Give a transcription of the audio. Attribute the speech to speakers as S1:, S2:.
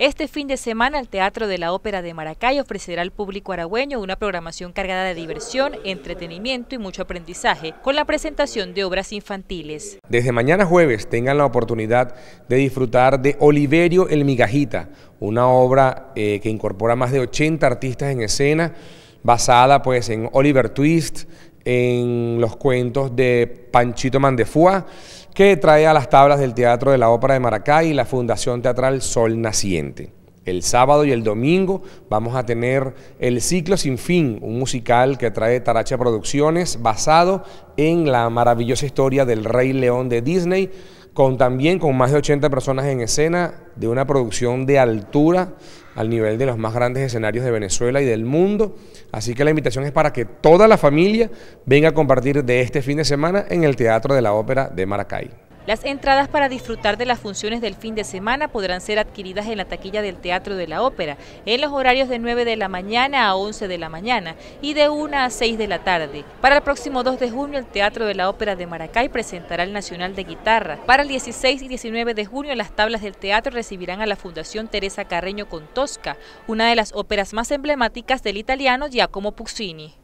S1: Este fin de semana el Teatro de la Ópera de Maracay ofrecerá al público aragüeño una programación cargada de diversión, entretenimiento y mucho aprendizaje, con la presentación de obras infantiles.
S2: Desde mañana jueves tengan la oportunidad de disfrutar de Oliverio el Migajita, una obra eh, que incorpora más de 80 artistas en escena, basada pues en Oliver Twist, en los cuentos de Panchito Mandefua, que trae a las tablas del Teatro de la Ópera de Maracay y la Fundación Teatral Sol Naciente. El sábado y el domingo vamos a tener El Ciclo Sin Fin, un musical que trae Taracha Producciones basado en la maravillosa historia del Rey León de Disney, con también con más de 80 personas en escena, de una producción de altura al nivel de los más grandes escenarios de Venezuela y del mundo. Así que la invitación es para que toda la familia venga a compartir de este fin de semana en el Teatro de la Ópera de Maracay.
S1: Las entradas para disfrutar de las funciones del fin de semana podrán ser adquiridas en la taquilla del Teatro de la Ópera, en los horarios de 9 de la mañana a 11 de la mañana y de 1 a 6 de la tarde. Para el próximo 2 de junio, el Teatro de la Ópera de Maracay presentará el Nacional de Guitarra. Para el 16 y 19 de junio, las tablas del teatro recibirán a la Fundación Teresa Carreño con Tosca, una de las óperas más emblemáticas del italiano Giacomo Puccini.